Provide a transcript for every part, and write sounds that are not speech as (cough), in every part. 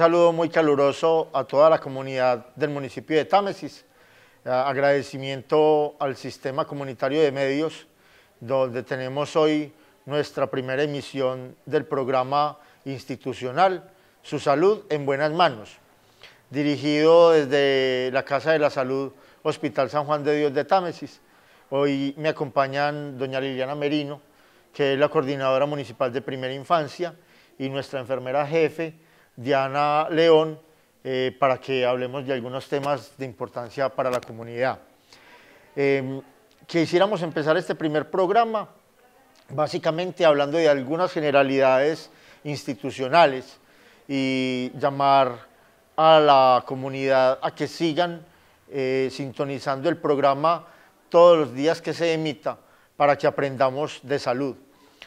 saludo muy caluroso a toda la comunidad del municipio de Támesis. Eh, agradecimiento al Sistema Comunitario de Medios, donde tenemos hoy nuestra primera emisión del programa institucional Su Salud en Buenas Manos, dirigido desde la Casa de la Salud Hospital San Juan de Dios de Támesis. Hoy me acompañan doña Liliana Merino, que es la coordinadora municipal de primera infancia, y nuestra enfermera jefe, Diana León eh, para que hablemos de algunos temas de importancia para la comunidad. Eh, em, quisiéramos empezar este primer programa básicamente hablando de algunas generalidades institucionales y llamar a la comunidad a que sigan eh, sintonizando el programa todos los días que se emita para que aprendamos de salud.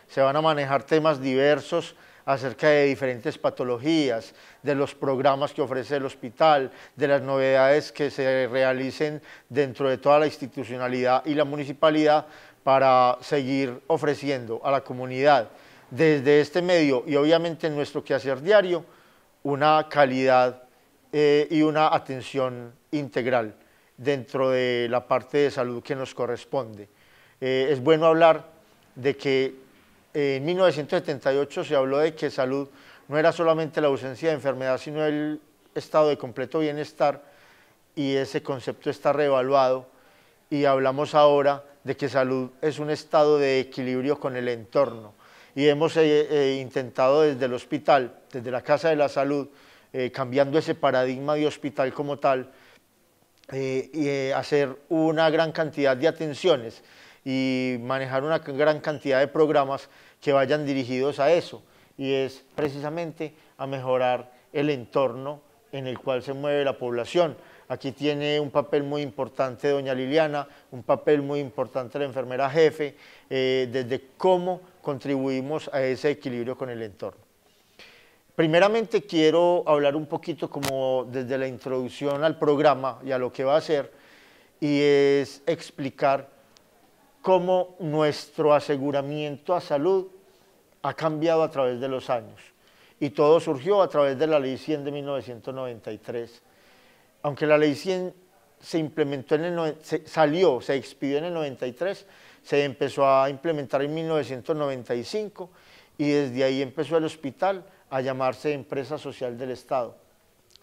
Se van a manejar temas diversos acerca de diferentes patologías, de los programas que ofrece el hospital, de las novedades que se realicen dentro de toda la institucionalidad y la municipalidad para seguir ofreciendo a la comunidad desde este medio y obviamente en nuestro quehacer diario una calidad eh, y una atención integral dentro de la parte de salud que nos corresponde. Eh, es bueno hablar de que en 1978 se habló de que salud no era solamente la ausencia de enfermedad, sino el estado de completo bienestar y ese concepto está reevaluado y hablamos ahora de que salud es un estado de equilibrio con el entorno y hemos eh, eh, intentado desde el hospital, desde la Casa de la Salud, eh, cambiando ese paradigma de hospital como tal, y hacer una gran cantidad de atenciones y manejar una gran cantidad de programas que vayan dirigidos a eso, y es precisamente a mejorar el entorno en el cual se mueve la población. Aquí tiene un papel muy importante doña Liliana, un papel muy importante la enfermera jefe, eh, desde cómo contribuimos a ese equilibrio con el entorno. Primeramente quiero hablar un poquito como desde la introducción al programa y a lo que va a ser, y es explicar cómo nuestro aseguramiento a salud ha cambiado a través de los años. Y todo surgió a través de la Ley 100 de 1993. Aunque la Ley 100 se implementó en el, salió, se expidió en el 93, se empezó a implementar en 1995 y desde ahí empezó el hospital a llamarse Empresa Social del Estado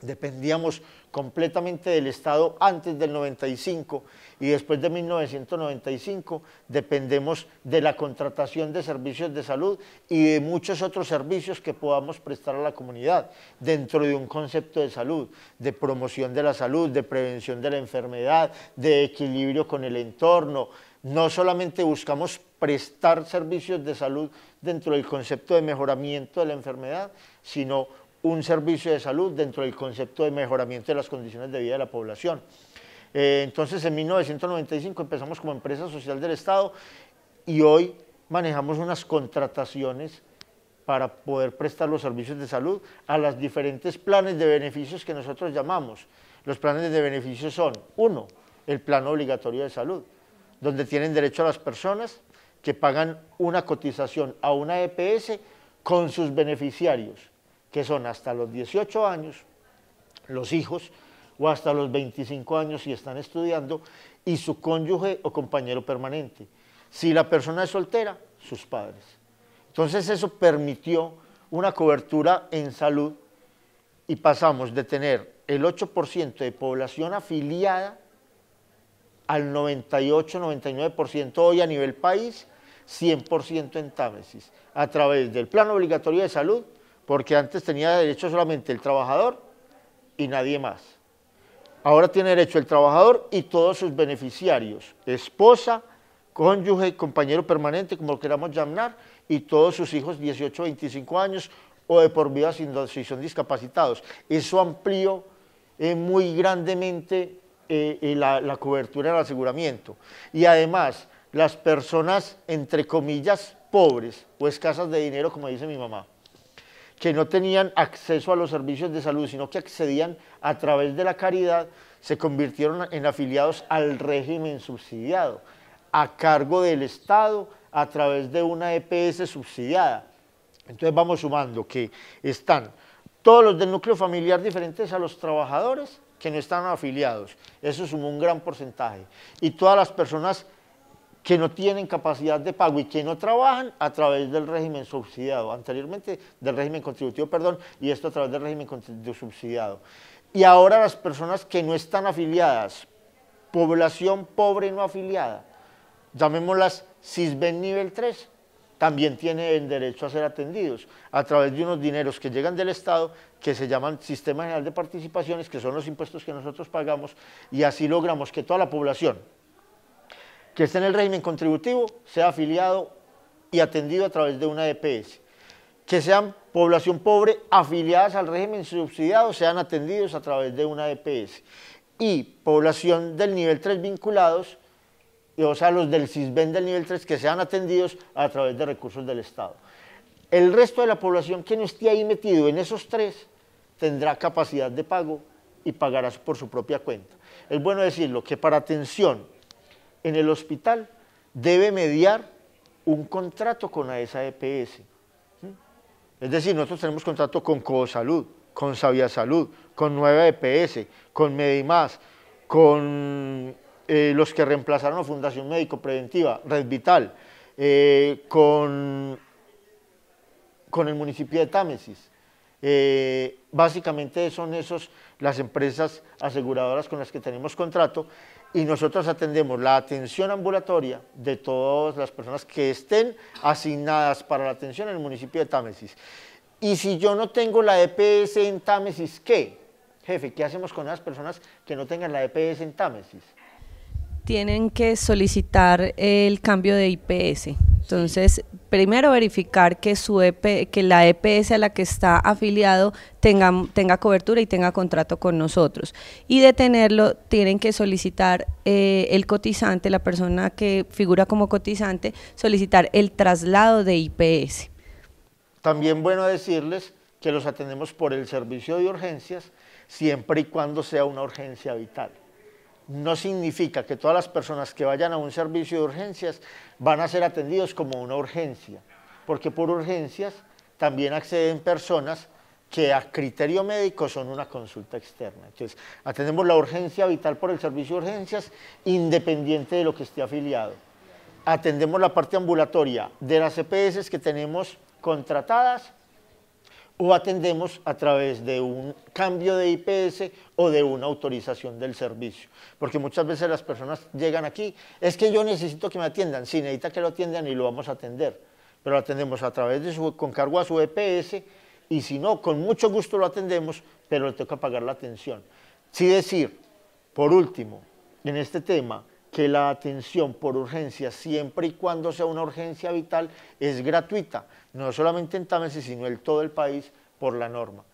dependíamos completamente del Estado antes del 95 y después de 1995 dependemos de la contratación de servicios de salud y de muchos otros servicios que podamos prestar a la comunidad dentro de un concepto de salud, de promoción de la salud, de prevención de la enfermedad, de equilibrio con el entorno. No solamente buscamos prestar servicios de salud dentro del concepto de mejoramiento de la enfermedad, sino un servicio de salud dentro del concepto de mejoramiento de las condiciones de vida de la población. Eh, entonces, en 1995 empezamos como empresa social del Estado y hoy manejamos unas contrataciones para poder prestar los servicios de salud a los diferentes planes de beneficios que nosotros llamamos. Los planes de beneficios son, uno, el plan obligatorio de salud, donde tienen derecho a las personas que pagan una cotización a una EPS con sus beneficiarios que son hasta los 18 años los hijos o hasta los 25 años si están estudiando y su cónyuge o compañero permanente. Si la persona es soltera, sus padres. Entonces eso permitió una cobertura en salud y pasamos de tener el 8% de población afiliada al 98-99% hoy a nivel país, 100% en Támesis, a través del plan obligatorio de salud porque antes tenía derecho solamente el trabajador y nadie más. Ahora tiene derecho el trabajador y todos sus beneficiarios, esposa, cónyuge, compañero permanente, como lo queramos llamar, y todos sus hijos 18, 25 años o de por vida si son discapacitados. Eso amplió eh, muy grandemente eh, eh, la cobertura del aseguramiento. Y además, las personas, entre comillas, pobres o escasas de dinero, como dice mi mamá, que no tenían acceso a los servicios de salud, sino que accedían a través de la caridad, se convirtieron en afiliados al régimen subsidiado, a cargo del Estado, a través de una EPS subsidiada. Entonces vamos sumando que están todos los del núcleo familiar diferentes a los trabajadores que no están afiliados. Eso sumó un gran porcentaje. Y todas las personas que no tienen capacidad de pago y que no trabajan a través del régimen subsidiado, anteriormente del régimen contributivo, perdón, y esto a través del régimen subsidiado. Y ahora las personas que no están afiliadas, población pobre no afiliada, llamémoslas CISBEN nivel 3, también tienen derecho a ser atendidos a través de unos dineros que llegan del Estado, que se llaman Sistema General de Participaciones, que son los impuestos que nosotros pagamos, y así logramos que toda la población, que estén en el régimen contributivo sea afiliado y atendido a través de una EPS. Que sean población pobre afiliadas al régimen subsidiado sean atendidos a través de una EPS. Y población del nivel 3 vinculados, o sea, los del CISBEN del nivel 3 que sean atendidos a través de recursos del Estado. El resto de la población que no esté ahí metido en esos tres tendrá capacidad de pago y pagará por su propia cuenta. Es bueno decirlo que para atención en el hospital debe mediar un contrato con la EPS. E es decir, nosotros tenemos contrato con Cosalud, con Sabia Salud, con Nueva EPS, con Medimás, con eh, los que reemplazaron a Fundación Médico Preventiva, Red Vital, eh, con, el municipio de Támesis. Eh, básicamente son esos las empresas aseguradoras con las que tenemos contrato y nosotros atendemos la atención ambulatoria de todas las personas que estén asignadas para la atención en el municipio de Támesis. Y si yo no tengo la EPS en Támesis, ¿qué? Jefe, ¿qué hacemos con las personas que no tengan la EPS en Támesis? tienen que solicitar el cambio de IPS. Entonces, primero verificar que su e que la EPS a la que está afiliado tenga, tenga cobertura y tenga contrato con nosotros. Y de tenerlo, tienen que solicitar eh, el cotizante, la persona que figura como cotizante, solicitar el traslado de IPS. También bueno decirles que los atendemos por el servicio de urgencias siempre y cuando sea una urgencia vital no significa que todas las personas que vayan a un servicio de urgencias van a ser atendidos como una urgencia, porque por urgencias también acceden personas que a criterio médico son una consulta externa. Entonces, atendemos la urgencia vital por el servicio de urgencias independiente de lo que esté afiliado. Atendemos la parte ambulatoria de las EPS que tenemos contratadas o atendemos a través de un cambio de IPS o de una autorización del servicio. Porque muchas veces las personas llegan aquí, es que yo necesito que me atiendan, si necesita que lo atiendan y lo vamos a atender, pero lo atendemos a través de su, con cargo a su EPS y si no, con mucho gusto lo atendemos, pero le toca pagar la atención. Sí decir, por último, en este tema, que la atención por urgencia, siempre y cuando sea una urgencia vital, es gratuita, no solamente en Támesis, sino en todo el país por la norma.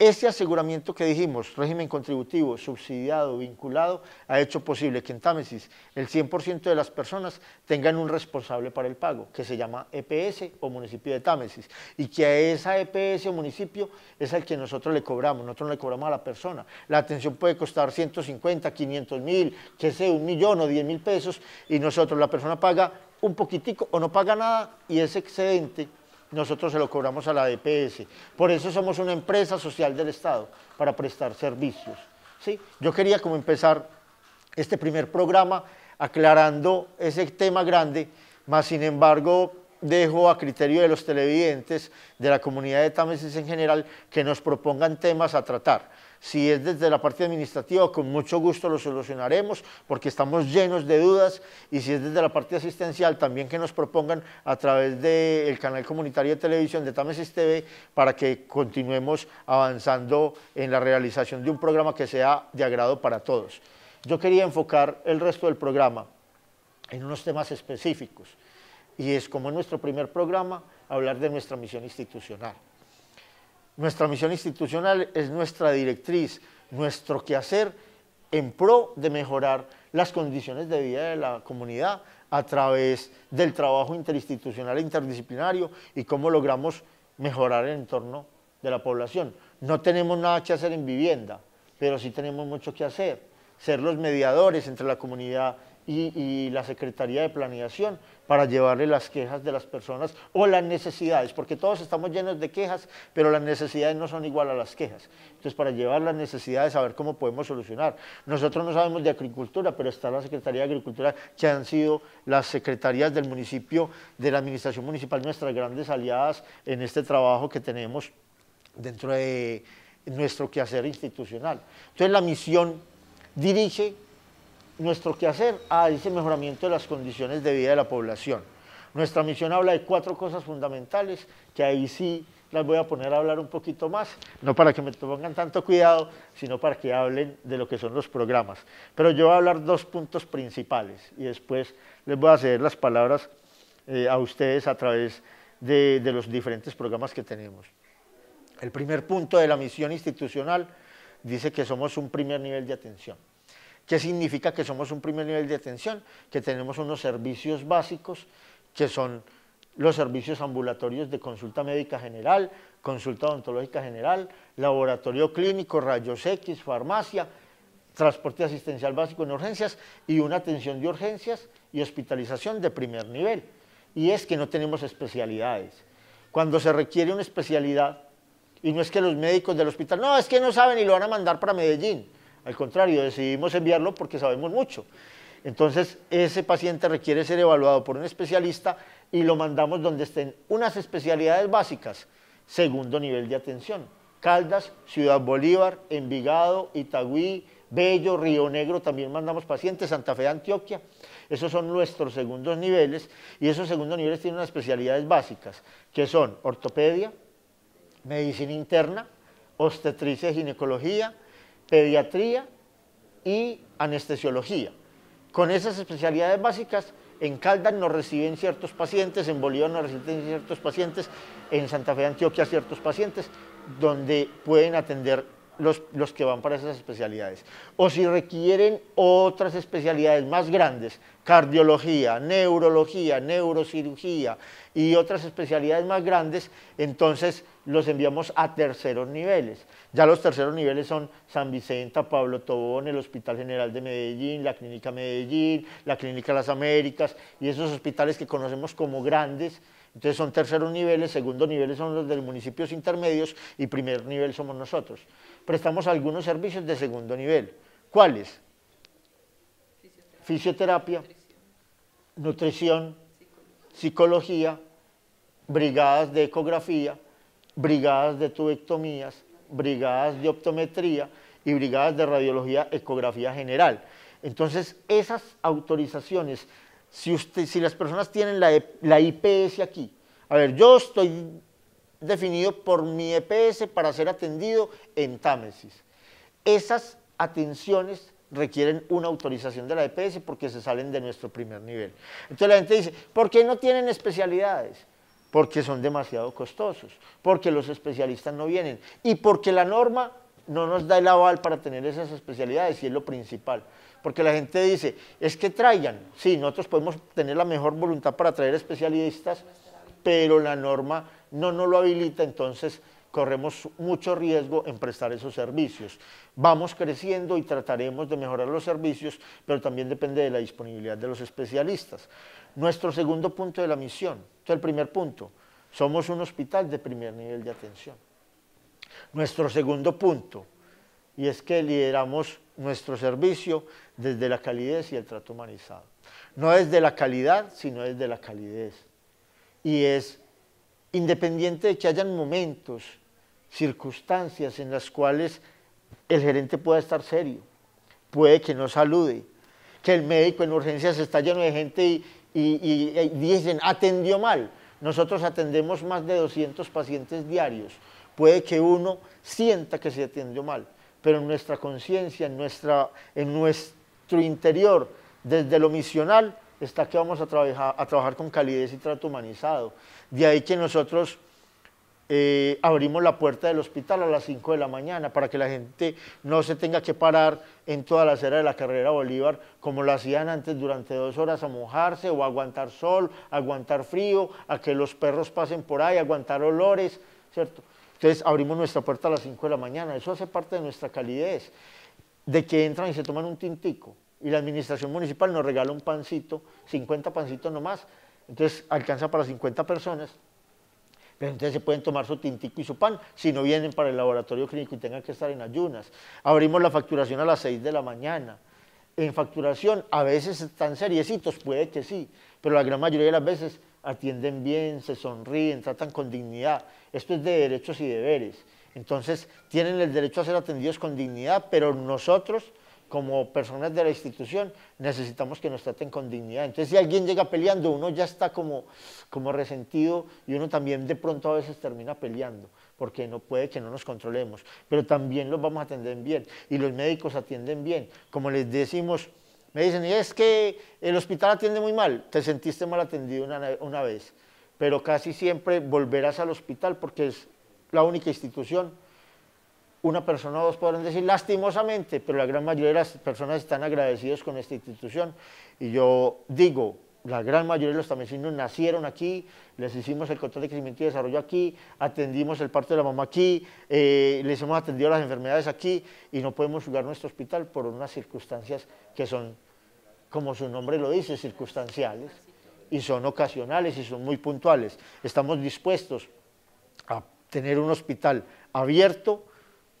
Este aseguramiento que dijimos, régimen contributivo, subsidiado, vinculado, ha hecho posible que en Támesis el 100% de las personas tengan un responsable para el pago, que se llama EPS o municipio de Támesis, y que a esa EPS o municipio es al que nosotros le cobramos, nosotros no le cobramos a la persona. La atención puede costar 150, 500 mil, que sea un millón o 10 mil pesos, y nosotros, la persona paga un poquitico o no paga nada, y es excedente nosotros se lo cobramos a la DPS. E Por eso somos una empresa social del Estado, para prestar servicios. ¿sí? Yo quería como empezar este primer programa aclarando ese tema grande, más sin embargo dejo a criterio de los televidentes, de la comunidad de Támesis en general, que nos propongan temas a tratar. Si es desde la parte administrativa, con mucho gusto lo solucionaremos porque estamos llenos de dudas. Y si es desde la parte asistencial, también que nos propongan a través del canal comunitario de televisión de Tamesis TV para que continuemos avanzando en la realización de un programa que sea de agrado para todos. Yo quería enfocar el resto del programa en unos temas específicos y es como en nuestro primer programa hablar de nuestra misión institucional. Nuestra misión institucional es nuestra directriz, nuestro quehacer en pro de mejorar las condiciones de vida de la comunidad a través del trabajo interinstitucional e interdisciplinario y cómo logramos mejorar el entorno de la población. No tenemos nada que hacer en vivienda, pero sí tenemos mucho que hacer, ser los mediadores entre la comunidad y, la Secretaría de Planeación para llevarle las quejas de las personas o las necesidades, porque todos estamos llenos de quejas, pero las necesidades no son igual a las quejas. Entonces, para llevar las necesidades, a ver cómo podemos solucionar. Nosotros no sabemos de agricultura, pero está la Secretaría de Agricultura, que han sido las secretarías del municipio, de la Administración Municipal, nuestras grandes aliadas en este trabajo que tenemos dentro de nuestro quehacer institucional. Entonces, la misión dirige nuestro quehacer a ese mejoramiento de las condiciones de vida de la población. Nuestra misión habla de cuatro cosas fundamentales que ahí sí las voy a poner a hablar un poquito más, no para que me pongan tanto cuidado, sino para que hablen de lo que son los programas. Pero yo voy a hablar dos puntos principales y después les voy a ceder las palabras eh, a ustedes a través de los diferentes programas que tenemos. El primer punto de la misión institucional dice que somos un primer nivel de atención. ¿Qué significa que somos un primer nivel de atención, que tenemos unos servicios básicos que son los servicios ambulatorios de consulta médica general, consulta odontológica general, laboratorio clínico, rayos X, farmacia, transporte asistencial básico en urgencias y una atención de urgencias y hospitalización de primer nivel. Y es que no tenemos especialidades. Cuando se requiere una especialidad, y no es que los médicos del hospital, no, es que no saben y lo van a mandar para Medellín. Al contrario, decidimos enviarlo porque sabemos mucho. Entonces, ese paciente requiere ser evaluado por un especialista y lo mandamos donde estén unas especialidades básicas, segundo nivel de atención. Caldas, Ciudad Bolívar, Envigado, Itagüí, Bello, Río Negro, también mandamos pacientes, Santa Fe de Antioquia. Esos son nuestros segundos niveles y esos segundos niveles tienen unas especialidades básicas, que son ortopedia, medicina interna, obstetricia y ginecología, pediatría y anestesiología. Con esas especialidades básicas, en Caldas nos reciben ciertos pacientes, en Bolívar nos reciben ciertos pacientes, en Santa Fe de Antioquia ciertos pacientes, donde pueden atender los, que van para esas especialidades. O si requieren otras especialidades más grandes, cardiología, neurología, neurocirugía y otras especialidades más grandes, entonces los enviamos a terceros niveles. Ya los terceros niveles son San Vicente, Pablo Tobón, el Hospital General de Medellín, la Clínica Medellín, la Clínica Las Américas y esos hospitales que conocemos como grandes, entonces son terceros niveles, segundo nivel son los de municipios intermedios y primer nivel somos nosotros prestamos algunos servicios de segundo nivel. ¿Cuáles? Fisioterapia, nutrición, psicología. brigadas de ecografía, brigadas de tubectomías, brigadas de optometría y brigadas de radiología, ecografía general. Entonces, esas autorizaciones, si, usted, si las personas tienen la e, IPS aquí, a ver, yo estoy definido por mi EPS para ser atendido en Támesis. Esas atenciones requieren una autorización de la EPS porque se salen de nuestro primer nivel. Entonces la gente dice, ¿por qué no tienen especialidades? Porque son demasiado costosos, porque los especialistas no vienen y porque la norma no nos da el aval para tener esas especialidades y es lo principal. Porque la gente dice, es que traigan, sí, nosotros podemos tener la mejor voluntad para traer especialistas, pero la norma no nos lo habilita, entonces corremos mucho riesgo en prestar esos servicios. Vamos creciendo y trataremos de mejorar los servicios, pero también depende de la disponibilidad de los especialistas. Nuestro segundo punto de la misión, el primer punto, somos un hospital de primer nivel de atención. Nuestro segundo punto, y es que lideramos nuestro servicio desde la calidez y el trato humanizado. No desde la calidad, sino desde la calidez. Y es independiente de que hayan momentos, circunstancias en las cuales el gerente pueda estar serio, puede que no salude, que el médico en urgencias está lleno de gente y, dicen, atendió mal. Nosotros atendemos más de 200 pacientes diarios. Puede que uno sienta que se atendió mal, pero en nuestra conciencia, en, en nuestro interior, desde lo misional, está que vamos a, a trabajar con calidez y trato humanizado. De ahí que nosotros eh, abrimos la puerta del hospital a las 5 de la mañana para que la gente no se tenga que parar en toda la acera de la carrera Bolívar como lo hacían antes durante dos horas a mojarse o aguantar sol, aguantar frío, a que los perros pasen por ahí, aguantar olores, ¿cierto? Entonces abrimos nuestra puerta a las 5 de la mañana, eso hace parte de nuestra calidez, de que entran y se toman un tintico y la administración municipal nos regala un pancito, 50 pancitos nomás, entonces alcanza para 50 personas, pero entonces se pueden tomar su tintico y su pan si no vienen para el laboratorio clínico y tengan que estar en ayunas. Abrimos la facturación a las 6 de la mañana. En facturación a veces están seriecitos, puede que sí, pero la gran mayoría de las veces atienden bien, se sonríen, tratan con dignidad. Esto es de derechos y deberes. Entonces tienen el derecho a ser atendidos con dignidad, pero nosotros como personas de la institución, necesitamos que nos traten con dignidad. Entonces, si alguien llega peleando, uno ya está como, como resentido y uno también de pronto a veces termina peleando, porque no puede que no nos controlemos. Pero también los vamos a atender bien y los médicos atienden bien. Como les decimos, me dicen, es que el hospital atiende muy mal, te sentiste mal atendido una, una vez, pero casi siempre volverás al hospital porque es la única institución una persona o dos podrán decir lastimosamente, pero la gran mayoría de las personas están agradecidos con esta institución. Y yo digo, la gran mayoría de los tamecinos nacieron aquí, les hicimos el control de crecimiento y desarrollo aquí, atendimos el parto de la mamá aquí, eh, les hemos atendido las enfermedades aquí y no podemos jugar nuestro hospital por unas circunstancias que son, como su nombre lo dice, circunstanciales y son ocasionales y son muy puntuales. Estamos dispuestos a tener un hospital abierto,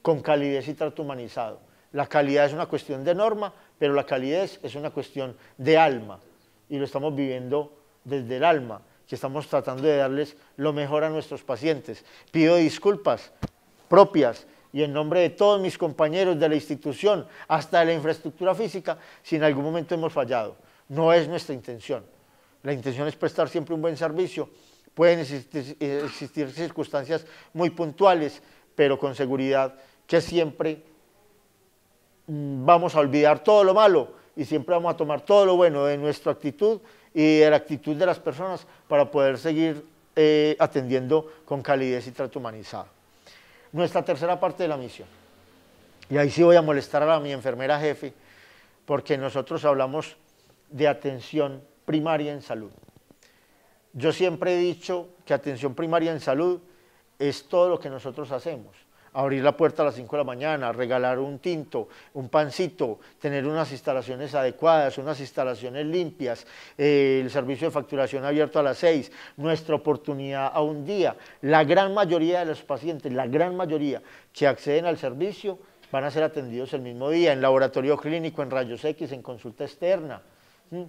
con calidez y trato humanizado. La calidad es una cuestión de norma, pero la calidez es una cuestión de alma y lo estamos viviendo desde el alma, que estamos tratando de darles lo mejor a nuestros pacientes. Pido disculpas propias y en nombre de todos mis compañeros de la institución, hasta de la infraestructura física, si en algún momento hemos fallado. No es nuestra intención. La intención es prestar siempre un buen servicio. Pueden existir, existir circunstancias muy puntuales, pero con seguridad que siempre mm, vamos a olvidar todo lo malo y siempre vamos a tomar todo lo bueno de nuestra actitud y de la actitud de las personas para poder seguir eh, atendiendo con calidez y trato humanizado. Nuestra tercera parte de la misión. Y ahí sí voy a molestar a mi enfermera jefe, porque nosotros hablamos de atención primaria en salud. Yo siempre he dicho que atención primaria en salud es todo lo que nosotros hacemos abrir la puerta a las 5 de la mañana, regalar un tinto, un pancito, tener unas instalaciones adecuadas, unas instalaciones limpias, eh, el servicio de facturación abierto a las 6, nuestra oportunidad a un día. La gran mayoría de los pacientes, la gran mayoría que acceden al servicio, van a ser atendidos el mismo día, en laboratorio clínico, en rayos X, en consulta externa. ¿Mm?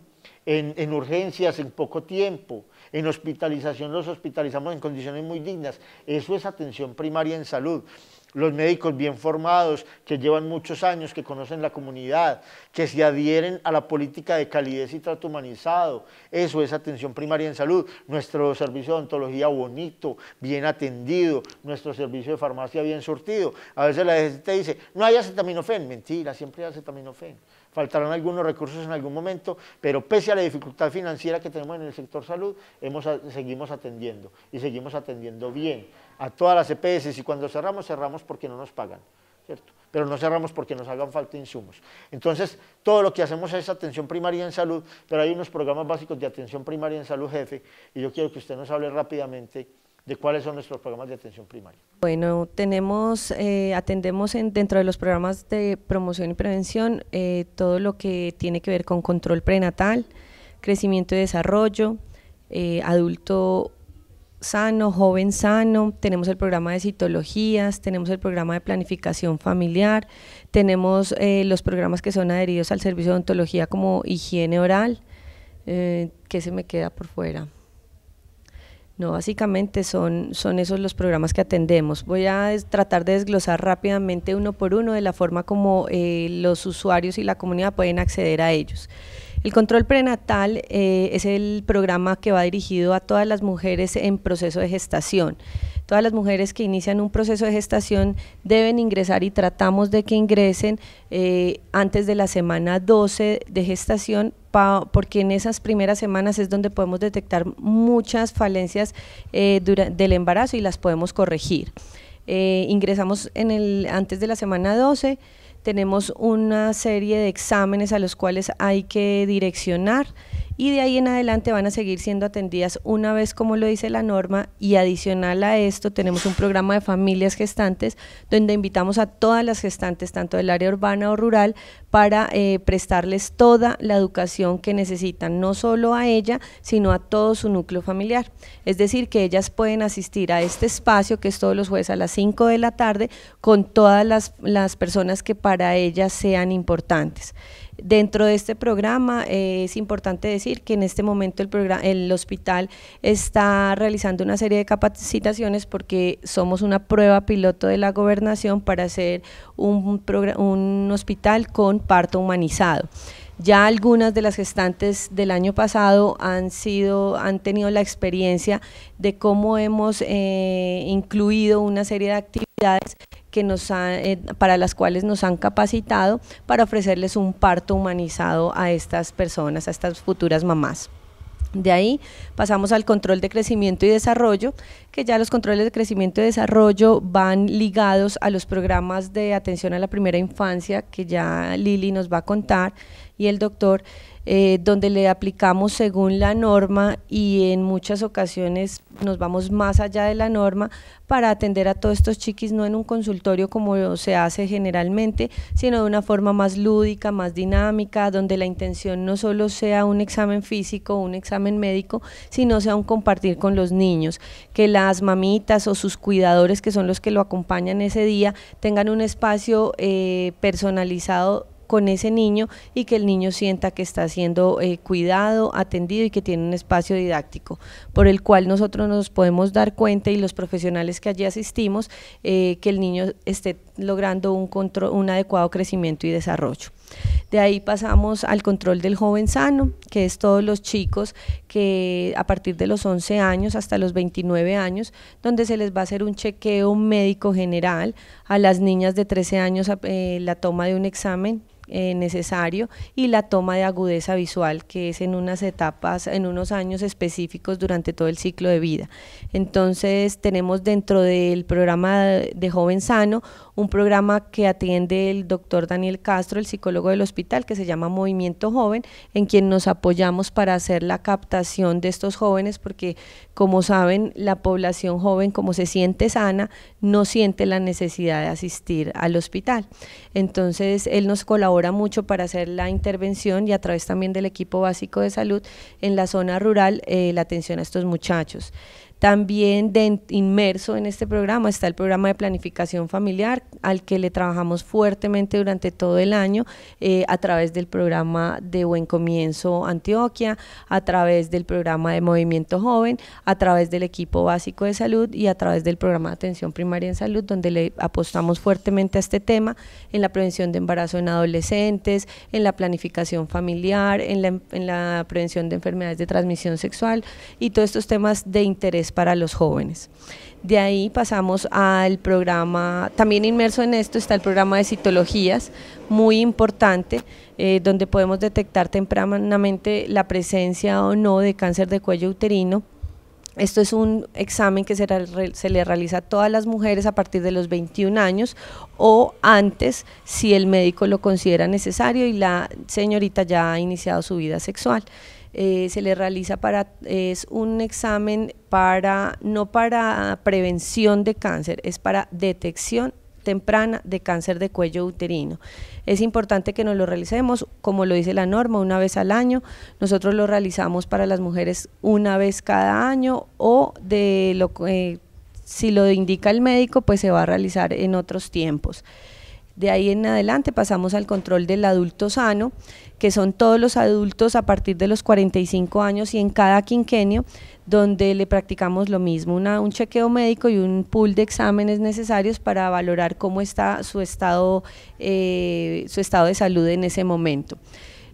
en, urgencias en poco tiempo, en hospitalización los hospitalizamos en condiciones muy dignas. Eso es atención primaria en salud los médicos bien formados, que llevan muchos años, que conocen la comunidad, que se adhieren a la política de calidez y trato humanizado. Eso es atención primaria en salud. Nuestro servicio de odontología bonito, bien atendido, nuestro servicio de farmacia bien surtido. A veces la gente dice, no hay acetaminofén. Mentira, siempre hay acetaminofén faltarán algunos recursos en algún momento, pero pese a la dificultad financiera que tenemos en el sector salud, seguimos atendiendo y seguimos atendiendo bien a todas las EPS y cuando cerramos, cerramos porque no nos pagan, ¿cierto? pero no cerramos porque nos hagan falta insumos. Entonces, todo lo que hacemos es atención primaria en salud, pero hay unos programas básicos de atención primaria en salud, jefe, y yo quiero que usted nos hable rápidamente de cuáles son nuestros programas de atención primaria. Bueno, tenemos, eh, atendemos dentro de los programas de promoción y prevención eh, todo lo que tiene que ver con control prenatal, crecimiento y desarrollo, eh, adulto sano, joven sano, tenemos el programa de citologías, tenemos el programa de planificación familiar, tenemos los programas que son adheridos al servicio de odontología como higiene oral, que se me queda por fuera. No, básicamente son, esos los programas que atendemos. Voy a tratar de desglosar rápidamente uno por uno de la forma como eh, los usuarios y la comunidad pueden acceder a ellos. El control prenatal eh, es el programa que va dirigido a todas las mujeres en proceso de gestación. Todas las mujeres que inician un proceso de gestación deben ingresar y tratamos de que ingresen eh, antes de la semana 12 de gestación porque en esas primeras semanas es donde podemos detectar muchas falencias eh, del embarazo y las podemos corregir. Eh, ingresamos antes de la semana 12, tenemos una serie de exámenes a los cuales hay que direccionar y de ahí en adelante van a seguir siendo atendidas una vez como lo dice la norma y adicional a esto tenemos un programa de familias gestantes donde invitamos a todas las gestantes, tanto del área urbana o rural, para eh, prestarles toda la educación que necesitan, no solo a ella, sino a todo su núcleo familiar. Es decir, que ellas pueden asistir a este espacio que es todos los jueves a las 5 de la tarde con todas las, las personas que para ellas sean importantes. Dentro de este programa eh, es importante decir que en este momento el, hospital está realizando una serie de capacitaciones porque somos una prueba piloto de la gobernación para hacer un, un hospital con parto humanizado. Ya algunas de las gestantes del año pasado han sido, han tenido la experiencia de cómo hemos eh, incluido una serie de actividades nos eh, para las cuales nos han capacitado para ofrecerles un parto humanizado a estas personas, a estas futuras mamás. De ahí pasamos al control de crecimiento y desarrollo, que ya los controles de crecimiento y desarrollo van ligados a los programas de atención a la primera infancia, que ya Lili nos va a contar y el doctor, eh, donde le aplicamos según la norma y en muchas ocasiones nos vamos más allá de la norma para atender a todos estos chiquis no en un consultorio como se hace generalmente, sino de una forma más lúdica, más dinámica, donde la intención no solo sea un examen físico, un examen médico, sino sea un compartir con los niños, que las mamitas o sus cuidadores que son los que lo acompañan ese día tengan un espacio eh, personalizado con ese niño y que el niño sienta que está siendo eh, cuidado, atendido y que tiene un espacio didáctico, por el cual nosotros nos podemos dar cuenta y los profesionales que allí asistimos, eh, que el niño esté logrando un, control, un adecuado crecimiento y desarrollo. De ahí pasamos al control del joven sano, que es todos los chicos que a partir de los 11 años hasta los 29 años, donde se les va a hacer un chequeo médico general, a las niñas de 13 años eh, la toma de un examen eh, necesario y la toma de agudeza visual, que es en unas etapas, en unos años específicos durante todo el ciclo de vida. Entonces tenemos dentro del programa de Joven Sano un programa que atiende el doctor Daniel Castro, el psicólogo del hospital, que se llama Movimiento Joven, en quien nos apoyamos para hacer la captación de estos jóvenes, porque como saben, la población joven, como se siente sana, no siente la necesidad de asistir al hospital. Entonces, él nos colabora mucho para hacer la intervención y a través también del equipo básico de salud en la zona rural eh, la atención a estos muchachos. También inmerso en este programa está el programa de planificación familiar, al que le trabajamos fuertemente durante todo el año eh, a través del programa de Buen Comienzo Antioquia, a través del programa de Movimiento Joven, a través del equipo básico de salud y a través del programa de atención primaria en salud, donde le apostamos fuertemente a este tema en la prevención de embarazo en adolescentes, en la planificación familiar, en la, en la prevención de enfermedades de transmisión sexual y todos estos temas de interés para los jóvenes. De ahí pasamos al programa, también inmerso en esto está el programa de citologías, muy importante, eh, donde podemos detectar tempranamente la presencia o no de cáncer de cuello uterino esto es un examen que se, le realiza a todas las mujeres a partir de los 21 años o antes si el médico lo considera necesario y la señorita ya ha iniciado su vida sexual. Eh, se le realiza para, es un examen para, no para prevención de cáncer, es para detección temprana de cáncer de cuello uterino. Es importante que nos lo realicemos, como lo dice la norma, una vez al año. Nosotros lo realizamos para las mujeres una vez cada año o de lo eh, si lo indica el médico, pues se va a realizar en otros tiempos. De ahí en adelante pasamos al control del adulto sano, que son todos los adultos a partir de los 45 años y en cada quinquenio, donde le practicamos lo mismo, un chequeo médico y un pool de exámenes necesarios para valorar cómo está su estado, eh, su estado de salud en ese momento.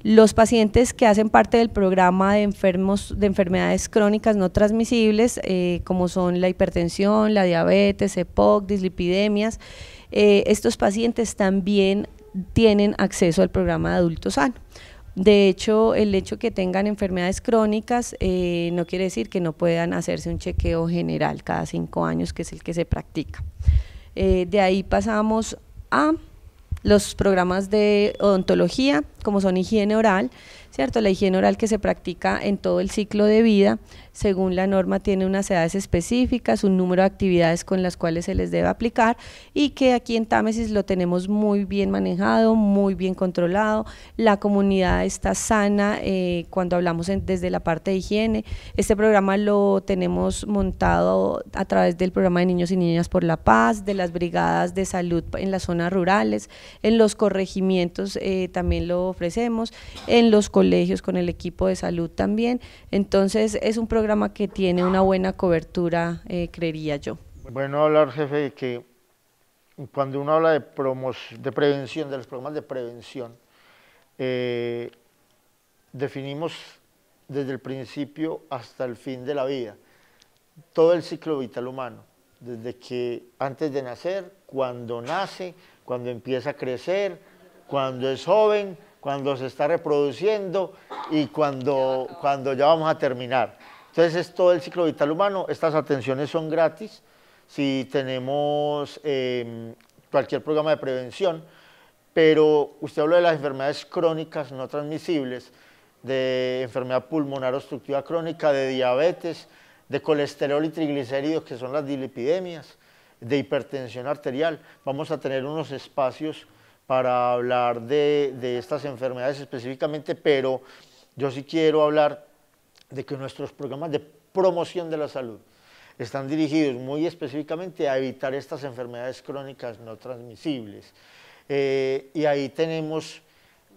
Los pacientes que hacen parte del programa de enfermos de enfermedades crónicas no transmisibles, eh, como son la hipertensión, la diabetes, EPOC, dislipidemias, eh, estos pacientes también tienen acceso al programa de adulto sano. De hecho, el hecho que tengan enfermedades crónicas eh, no quiere decir que no puedan hacerse un chequeo general cada cinco años, que es el que se practica. Eh, de ahí pasamos a los programas de odontología, como son higiene oral, ¿cierto? La higiene oral que se practica en todo el ciclo de vida, según la norma, tiene unas edades específicas, un número de actividades con las cuales se les debe aplicar y que aquí en Támesis lo tenemos muy bien manejado, muy bien controlado, la comunidad está sana eh, cuando hablamos desde la parte de higiene. Este programa lo tenemos montado a través del programa de Niños y Niñas por la Paz, de las brigadas de salud en las zonas rurales, en los corregimientos eh, también lo ofrecemos, en los colegios, con el equipo de salud también. Entonces es un programa que tiene una buena cobertura, eh, creería yo. Bueno, hablar, jefe, de que cuando uno habla de, promos, de prevención, de los programas de prevención, eh, definimos desde el principio hasta el fin de la vida todo el ciclo vital humano, desde que antes de nacer, cuando nace, cuando empieza a crecer, cuando es joven, cuando se está reproduciendo y cuando, cuando ya vamos a terminar. Entonces es todo el ciclo vital humano, estas atenciones son gratis, si tenemos em, cualquier programa de prevención, pero usted habló de las enfermedades crónicas no transmisibles, de enfermedad pulmonar obstructiva crónica, de diabetes, de colesterol y triglicéridos, que son las dilipidemias, de hipertensión arterial. Vamos a tener unos espacios para hablar de, estas enfermedades específicamente, pero yo sí quiero hablar de que nuestros programas de promoción de la salud están dirigidos muy específicamente a evitar estas enfermedades crónicas no transmisibles. Eh, y ahí tenemos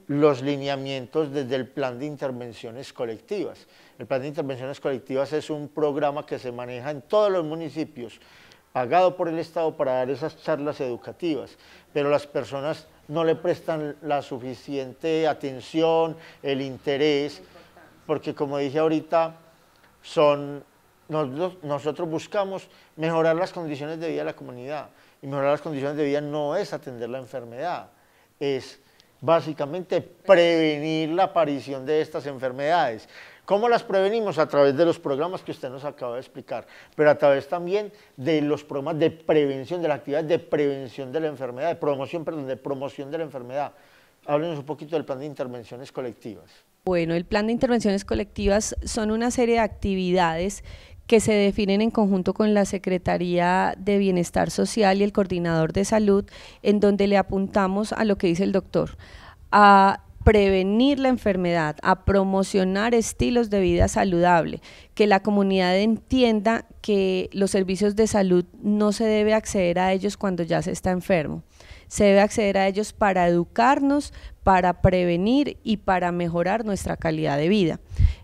los lineamientos desde el plan de intervenciones colectivas. El plan de intervenciones colectivas es un programa que se maneja en todos los municipios, pagado por el Estado para dar esas charlas educativas, pero las personas no le prestan la suficiente atención, el interés, porque como dije ahorita, son, nosotros buscamos mejorar las condiciones de vida de la comunidad. Y mejorar las condiciones de vida no es atender la enfermedad, es básicamente prevenir la aparición de estas enfermedades. ¿Cómo las prevenimos? A través de los programas que usted nos acaba de explicar, pero a través también de los programas de prevención, de la actividad de prevención de la enfermedad, de promoción, perdón, de promoción de la enfermedad. Háblenos un poquito del plan de intervenciones colectivas. Bueno, el plan de intervenciones colectivas son una serie de actividades que se definen en conjunto con la Secretaría de Bienestar Social y el Coordinador de Salud, en donde le apuntamos a lo que dice el doctor, a prevenir la enfermedad, a promocionar estilos de vida saludable, que la comunidad entienda que los servicios de salud no se debe acceder a ellos cuando ya se está enfermo, se debe acceder a ellos para educarnos, para prevenir y para mejorar nuestra calidad de vida.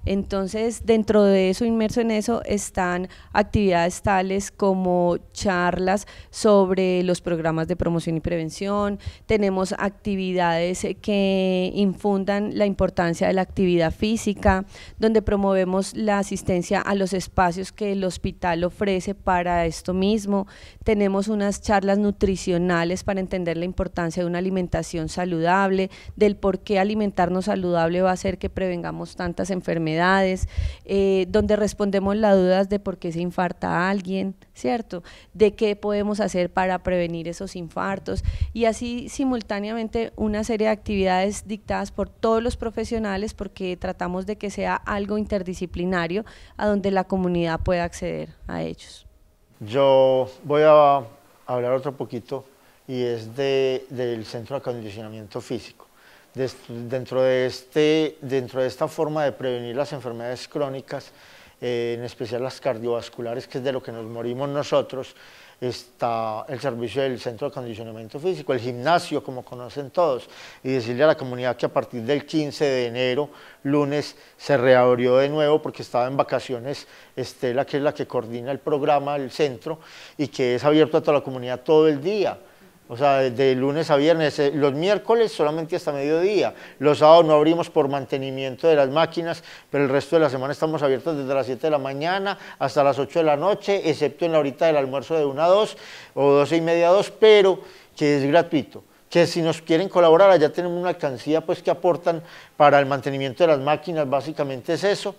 Entonces, dentro de eso, inmerso en eso, están actividades tales como charlas sobre los programas de promoción y prevención, tenemos actividades que infundan la importancia de la actividad física, donde promovemos la asistencia a los espacios que el hospital ofrece para esto mismo, tenemos unas charlas nutricionales para entender la importancia de una alimentación saludable, del por qué alimentarnos saludable va a hacer que prevengamos tantas enfermedades eh, donde respondemos las dudas de por qué se infarta a alguien, ¿cierto? De qué podemos hacer para prevenir esos infartos y así simultáneamente una serie de actividades dictadas por todos los profesionales porque tratamos de que sea algo interdisciplinario a donde la comunidad pueda acceder a ellos. Yo voy a hablar otro poquito y es de, del Centro de Acondicionamiento Físico dentro de, este, dentro de esta forma de prevenir las enfermedades crónicas, eh, en especial las cardiovasculares, que es de lo que nos morimos nosotros, está el servicio del centro de acondicionamiento físico, el gimnasio, como conocen todos, y decirle a la comunidad que a partir del 15 de enero, lunes, se reabrió de nuevo porque estaba en vacaciones Estela, que es la que coordina el programa, el centro, y que es abierto a toda la comunidad todo el día o sea, de lunes a viernes, eh, los miércoles solamente hasta mediodía. Los sábados no abrimos por mantenimiento de las máquinas, pero el resto de la semana estamos abiertos desde las 7 de la mañana hasta las 8 de la noche, excepto en la horita del almuerzo de 1 a 2 o 2 y media a 2, pero que es gratuito que si nos quieren colaborar, allá tenemos una alcancía pues, que aportan para el mantenimiento de las máquinas, básicamente es eso,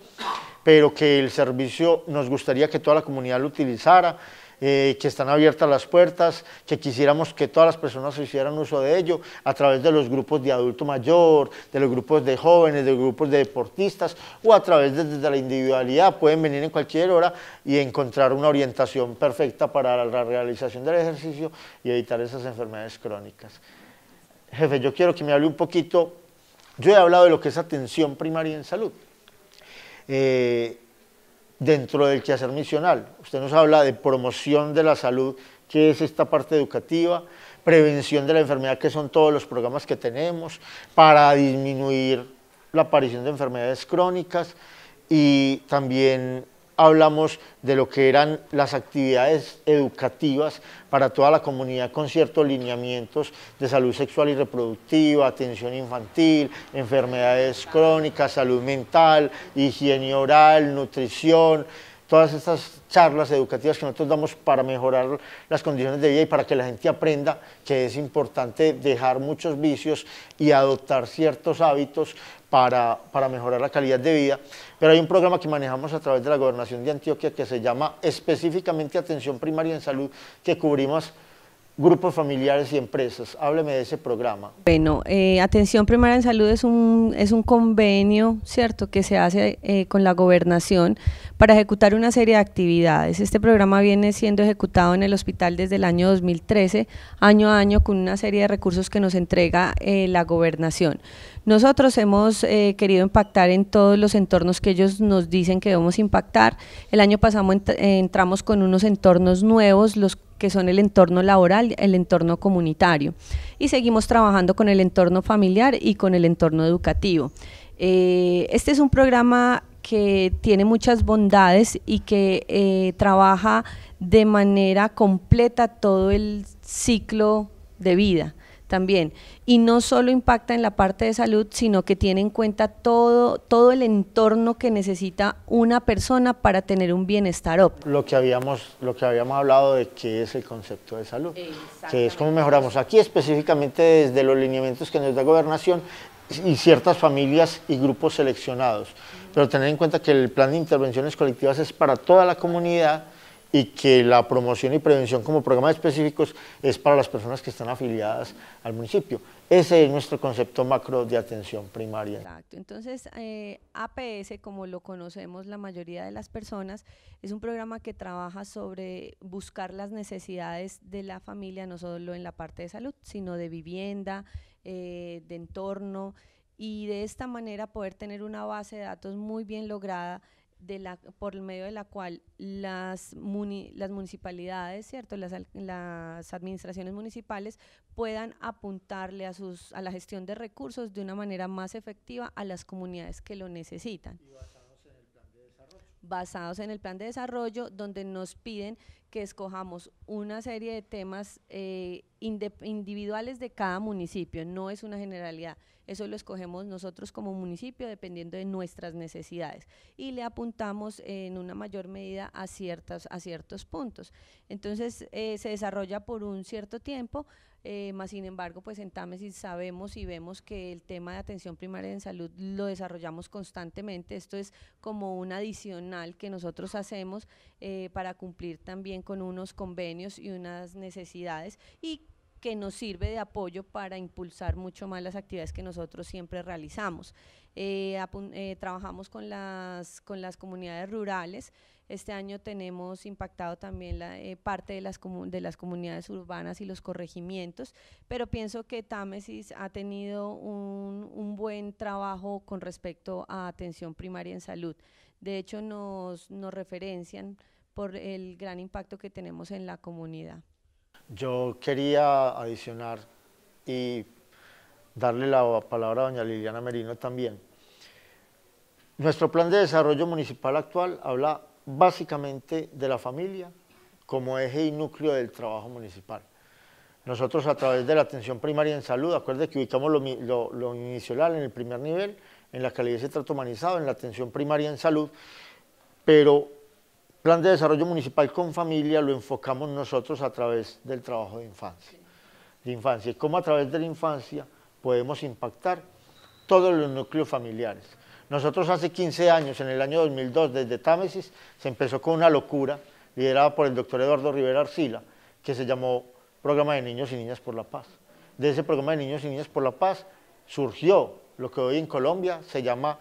pero que el servicio nos gustaría que toda la comunidad lo utilizara, eh, que están abiertas las puertas, que quisiéramos que todas las personas hicieran uso de ello a través de los grupos de adulto mayor, de los grupos de jóvenes, de los grupos de deportistas o a través de, la individualidad. Pueden venir en cualquier hora y encontrar una orientación perfecta para la realización del ejercicio y evitar esas enfermedades crónicas. Jefe, yo quiero que me hable un poquito. Yo he hablado de lo que es atención primaria en salud. Eh, dentro del quehacer misional. Usted nos habla de promoción de la salud, que es esta parte educativa, prevención de la enfermedad, que son todos los programas que tenemos, para disminuir la aparición de enfermedades crónicas y también hablamos de lo que eran las actividades educativas para toda la comunidad con ciertos lineamientos de salud sexual y reproductiva, atención infantil, enfermedades crónicas, salud mental, higiene oral, nutrición, todas estas charlas educativas que nosotros damos para mejorar las condiciones de vida y para que la gente aprenda que es importante dejar muchos vicios y adoptar ciertos hábitos para, mejorar la calidad de vida. Pero hay un programa que manejamos a través de la Gobernación de Antioquia que se llama específicamente Atención Primaria en Salud, que cubrimos grupos familiares y empresas. Hábleme de ese programa. Bueno, eh, Atención Primaria en Salud es un, es un convenio, ¿cierto?, que se hace eh, con la gobernación para ejecutar una serie de actividades. Este programa viene siendo ejecutado en el hospital desde el año 2013, año a año, con una serie de recursos que nos entrega eh, la gobernación. Nosotros hemos querido impactar en todos los entornos que ellos nos dicen que debemos impactar. El año pasado entramos con unos entornos nuevos, los que son el entorno laboral, el entorno comunitario. Y seguimos trabajando con el entorno familiar y con el entorno educativo. Eh, este es un programa que tiene muchas bondades y que eh, trabaja de manera completa todo el ciclo de vida también. Y no solo impacta en la parte de salud, sino que tiene en cuenta todo, todo el entorno que necesita una persona para tener un bienestar óptimo. Lo que habíamos, lo que habíamos hablado de qué es el concepto de salud, que es cómo mejoramos. Aquí específicamente desde los lineamientos que nos da gobernación y ciertas familias y grupos seleccionados. Pero tener en cuenta que el plan de intervenciones colectivas es para toda la comunidad y que la promoción y prevención como programas específicos es para las personas que están afiliadas al municipio. Ese es nuestro concepto macro de atención primaria. Exacto. Entonces, eh, APS, como lo conocemos la mayoría de las personas, es un programa que trabaja sobre buscar las necesidades de la familia, no solo en la parte de salud, sino de vivienda, eh, de entorno, y de esta manera poder tener una base de datos muy bien lograda de la, por medio de la cual las, las municipalidades, ¿cierto? Las, las, administraciones municipales puedan apuntarle a, sus, a la gestión de recursos de una manera más efectiva a las comunidades que lo necesitan basados en el plan de desarrollo, donde nos piden que escojamos una serie de temas eh, individuales de cada municipio, no es una generalidad. Eso lo escogemos nosotros como municipio dependiendo de nuestras necesidades y le apuntamos en una mayor medida a, ciertas, a ciertos puntos. Entonces eh, se desarrolla por un cierto tiempo eh, más sin embargo, pues en Támesis sabemos y vemos que el tema de atención primaria en salud lo desarrollamos constantemente. Esto es como un adicional que nosotros hacemos eh, para cumplir también con unos convenios y unas necesidades y que nos sirve de apoyo para impulsar mucho más las actividades que nosotros siempre realizamos. Eh, trabajamos con las comunidades rurales este año tenemos impactado también eh, parte de las, de las comunidades urbanas y los corregimientos, pero pienso que Támesis ha tenido un, buen trabajo con respecto a atención primaria en salud. De hecho, nos, nos referencian por el gran impacto que tenemos en la comunidad. Yo quería adicionar y darle la palabra a doña Liliana Merino también. Nuestro plan de desarrollo municipal actual habla básicamente de la familia como eje y núcleo del trabajo municipal. Nosotros a través de la atención primaria en salud, acuérdense que ubicamos lo, inicial en el primer nivel, en la calidad de trato humanizado, en la atención primaria en salud, pero plan de desarrollo municipal con familia lo enfocamos nosotros a través del trabajo de infancia. De infancia, cómo a través de la infancia podemos impactar todos los núcleos familiares. Nosotros hace 15 años, en el año 2002, desde Támesis, se empezó con una locura liderada por el doctor Eduardo Rivera Arcila, que se llamó Programa de Niños y Niñas por la Paz. De ese programa de Niños y Niñas por la Paz surgió lo que hoy en Colombia se llama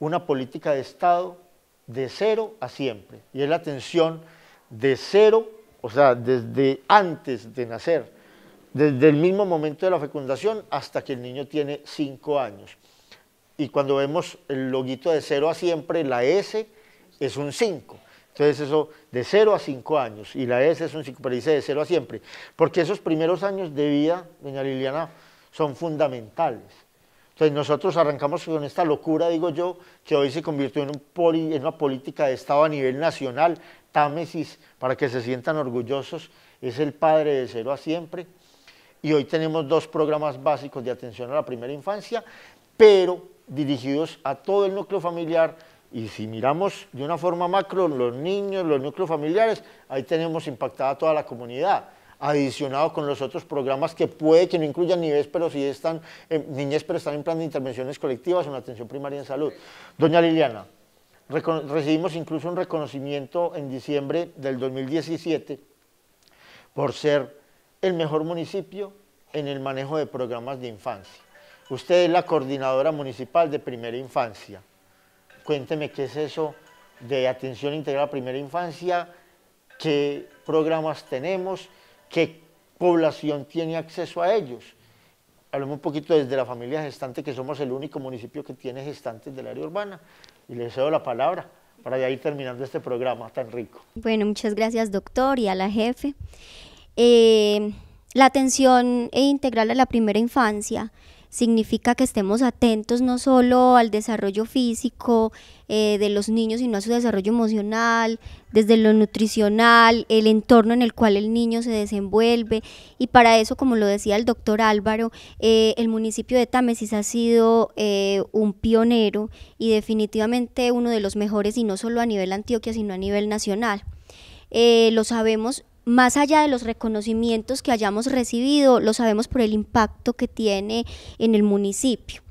una política de Estado de cero a siempre, y es la atención de cero, o sea, desde antes de nacer, desde el mismo momento de la fecundación hasta que el niño tiene cinco años. Y cuando vemos el loguito de cero a siempre, la S es un 5. Entonces eso de cero a cinco años y la S es un 5, pero dice de cero a siempre. Porque esos primeros años de vida, doña Liliana, son fundamentales. Entonces nosotros arrancamos con esta locura, digo yo, que hoy se convirtió en, una política de Estado a nivel nacional, Támesis, para que se sientan orgullosos, es el padre de cero a siempre. Y hoy tenemos dos programas básicos de atención a la primera infancia, pero dirigidos a todo el núcleo familiar y si miramos de una forma macro los niños, los núcleos familiares, ahí tenemos impactada toda la comunidad adicionado con los otros programas que puede que no incluyan niñez, pero sí están, pero están en plan de intervenciones colectivas en atención primaria en salud. Doña Liliana, recibimos incluso un reconocimiento en diciembre del 2017 por ser el mejor municipio en el manejo de programas de infancia. Usted es la coordinadora municipal de primera infancia. Cuénteme qué es eso de atención integral a primera infancia, qué programas tenemos, qué población tiene acceso a ellos. Hablemos un poquito desde la familia gestante, que somos el único municipio que tiene gestantes del área urbana. Y le cedo la palabra para ya ir terminando este programa tan rico. Bueno, muchas gracias doctor y a la jefe. Eh, la atención integral a la primera infancia significa que estemos atentos no solo al desarrollo físico eh, de los niños, sino a su desarrollo emocional, desde lo nutricional, el entorno en el cual el niño se desenvuelve. Y para eso, como lo decía el doctor Álvaro, eh, el municipio de Támesis ha sido eh, un pionero y definitivamente uno de los mejores, y no solo a nivel Antioquia, sino a nivel nacional. lo sabemos más allá de los reconocimientos que hayamos recibido, lo sabemos por el impacto que tiene en el municipio.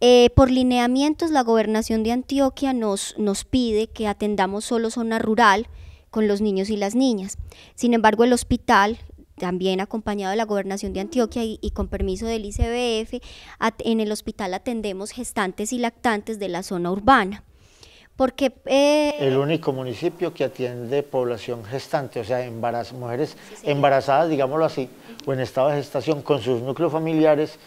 Eh, por lineamientos, la gobernación de Antioquia nos, nos pide que atendamos solo zona rural con los niños y las niñas. Sin embargo, el hospital también acompañado de la Gobernación de Antioquia y, con permiso del ICBF, en el hospital atendemos gestantes y lactantes de la zona urbana. Porque... Eh, el único municipio que atiende población gestante, o sea, embaraz mujeres embarazadas, digámoslo así, o en estado de gestación con sus núcleos familiares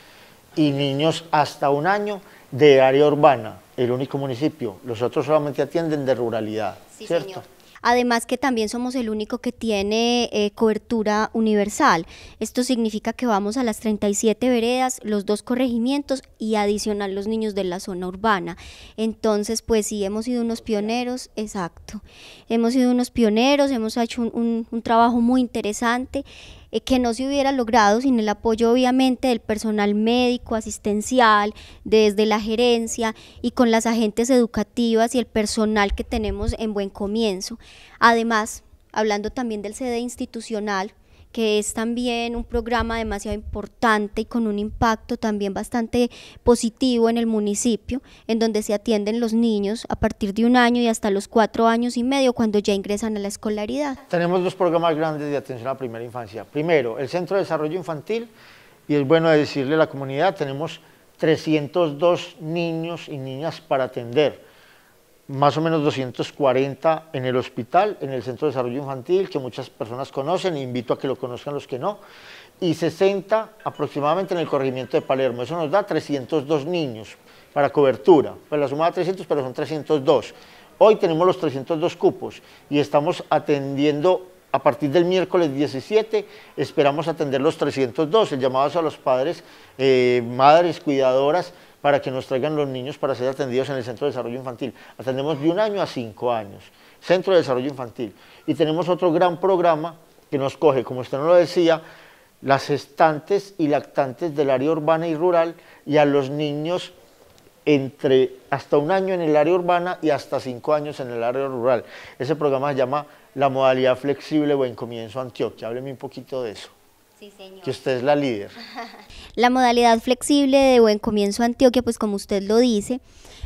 y niños hasta un año de área urbana, el único municipio. Los otros solamente atienden de ruralidad, ¿cierto? Además que también somos el único que tiene eh, cobertura universal. Esto significa que vamos a las 37 veredas, los dos corregimientos y adicional los niños de la zona urbana. Entonces, pues sí, hemos sido unos pioneros, exacto. Hemos sido unos pioneros, hemos hecho un trabajo muy interesante. Eh, que no se hubiera logrado sin el apoyo obviamente del personal médico, asistencial, desde la gerencia y con las agentes educativas y el personal que tenemos en buen comienzo. Además, hablando también del sede institucional, que es también un programa demasiado importante y con un impacto también bastante positivo en el municipio, en donde se atienden los niños a partir de un año y hasta los cuatro años y medio cuando ya ingresan a la escolaridad. Tenemos dos programas grandes de atención a la primera infancia. Primero, el Centro de Desarrollo Infantil, y es bueno decirle a la comunidad, tenemos 302 niños y niñas para atender más o menos 240 en el hospital, en el Centro de Desarrollo Infantil, que muchas personas conocen, e invito a que lo conozcan los que no, y 60 aproximadamente en el corregimiento de Palermo. Eso nos da 302 niños para cobertura. Pues la suma de 300, pero son 302. Hoy tenemos los 302 cupos y estamos atendiendo a partir del miércoles 17 esperamos atender los 302. El llamado a los padres, eh, madres, cuidadoras, para que nos traigan los niños para ser atendidos en el Centro de Desarrollo Infantil. Atendemos de un año a cinco años, Centro de Desarrollo Infantil. Y tenemos otro gran programa que nos coge, como usted no lo decía, las estantes y lactantes del área urbana y rural y a los niños entre hasta un año en el área urbana y hasta cinco años en el área rural. Ese programa se llama La modalidad flexible Buen Comienzo Antioquia. Hábleme un poquito de eso. Que usted es la líder. (laughs) La modalidad flexible de Buen Comienzo Antioquia, pues como usted lo dice,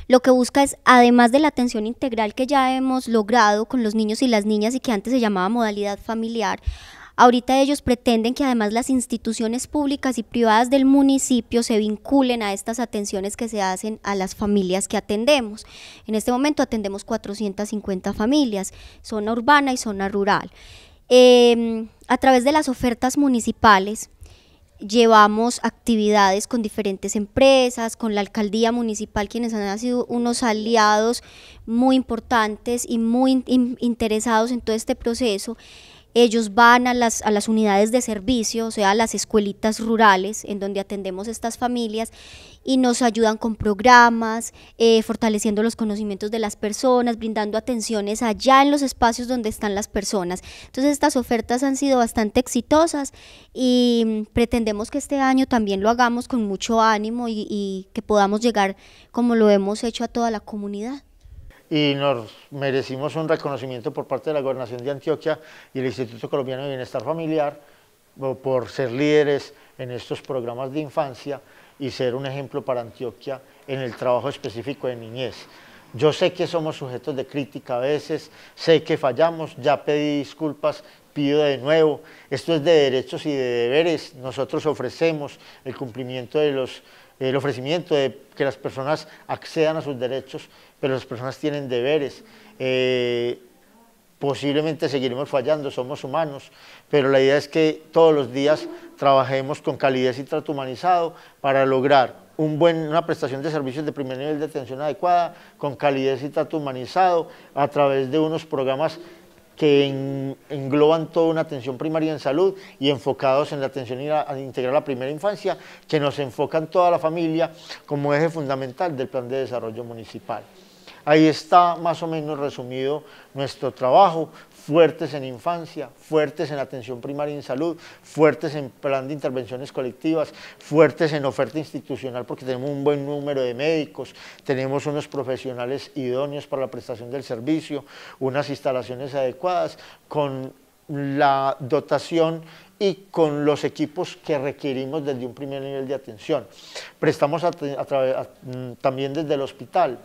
lo que busca es, además de la atención integral que ya hemos logrado con los niños y las niñas y que antes se llamaba modalidad familiar, Ahorita ellos pretenden que además las instituciones públicas y privadas del municipio se vinculen a estas atenciones que se hacen a las familias que atendemos. En este momento atendemos 450 familias, zona urbana y zona rural. Em, a través de las ofertas municipales llevamos actividades con diferentes empresas, con la alcaldía municipal, quienes han sido unos aliados muy importantes y muy interesados en todo este proceso. Ellos van a las, a las unidades de servicio, o sea, a las escuelitas rurales en donde atendemos estas familias y nos ayudan con programas, eh, fortaleciendo los conocimientos de las personas, brindando atenciones allá en los espacios donde están las personas. Entonces estas ofertas han sido bastante exitosas y mm, pretendemos que este año también lo hagamos con mucho ánimo y que podamos llegar como lo hemos hecho a toda la comunidad y nos merecimos un reconocimiento por parte de la Gobernación de Antioquia y el Instituto Colombiano de Bienestar Familiar por ser líderes en estos programas de infancia y ser un ejemplo para Antioquia en el trabajo específico de niñez. Yo sé que somos sujetos de crítica a veces, sé que fallamos, ya pedí disculpas, pido de nuevo. Esto es de derechos y de deberes. Nosotros ofrecemos el cumplimiento de los el ofrecimiento de que las personas accedan a sus derechos pero las personas tienen deberes. Eh, posiblemente seguiremos fallando, somos humanos, pero la idea es que todos los días trabajemos con calidez y trato humanizado para lograr una prestación de servicios de primer nivel de atención adecuada, con calidez y trato humanizado, a través de unos programas que engloban toda una atención primaria en salud y enfocados en la atención integral a la primera infancia, que nos enfocan toda la familia como eje fundamental del plan de desarrollo municipal. Ahí está más o menos resumido nuestro trabajo, fuertes en infancia, fuertes en atención primaria y en salud, fuertes en plan de intervenciones colectivas, fuertes en oferta institucional porque tenemos un buen número de médicos, tenemos unos profesionales idóneos para la prestación del servicio, unas instalaciones adecuadas, con la dotación y con los equipos que requerimos desde un primer nivel de atención. Prestamos mm, también desde el hospital,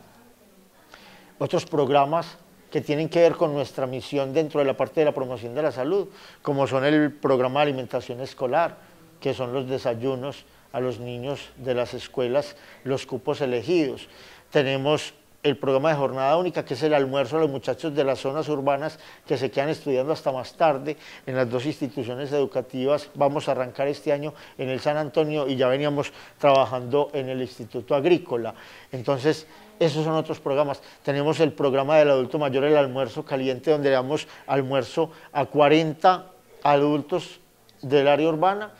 otros programas que tienen que ver con nuestra misión dentro de la parte de la promoción de la salud, como son el programa de alimentación escolar, que son los desayunos a los niños de las escuelas, los cupos elegidos. Tenemos el programa de jornada única, que es el almuerzo a los muchachos de las zonas urbanas que se quedan estudiando hasta más tarde en las dos instituciones educativas. Vamos a arrancar este año en el San Antonio y ya veníamos trabajando en el Instituto Agrícola. Entonces, esos son otros programas. Tenemos el programa del adulto mayor, el almuerzo caliente, donde damos almuerzo a 40 adultos del área urbana,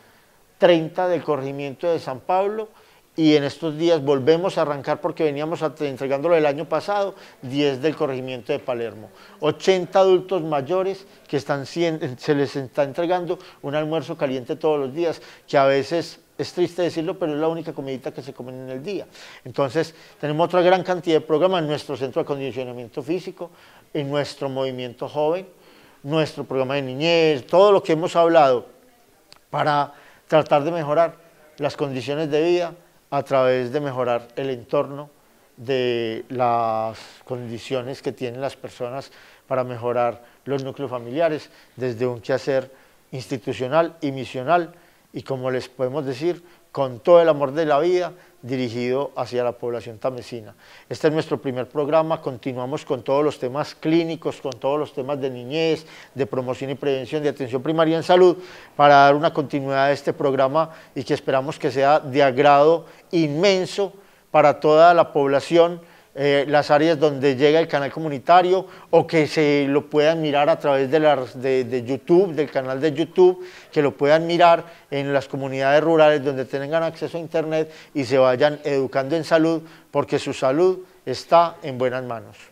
30 del corrimiento de San Pablo, y en estos días volvemos a arrancar porque veníamos entregándolo el año pasado, 10 del corregimiento de Palermo. 80 adultos mayores que están, (laughs) se les está entregando un almuerzo caliente todos los días, que a veces es triste decirlo, pero es la única comidita que se comen en el día. Entonces, tenemos otra gran cantidad de programas, en nuestro centro de acondicionamiento físico, en nuestro movimiento joven, nuestro programa de niñez, todo lo que hemos hablado para tratar de mejorar las condiciones de vida, a través de mejorar el entorno, de las condiciones que tienen las personas para mejorar los núcleos familiares desde un quehacer institucional y misional y como les podemos decir, con todo el amor de la vida, dirigido hacia la población tamecina. Este es nuestro primer programa, continuamos con todos los temas clínicos, con todos los temas de niñez, de promoción y prevención, de atención primaria en salud, para dar una continuidad a este programa y que esperamos que sea de agrado inmenso para toda la población eh, las áreas donde llega el canal comunitario o que se lo puedan mirar a través de, la, de, YouTube, del canal de YouTube, que lo puedan mirar en las comunidades rurales donde tengan acceso a Internet y se vayan educando en salud, porque su salud está en buenas manos.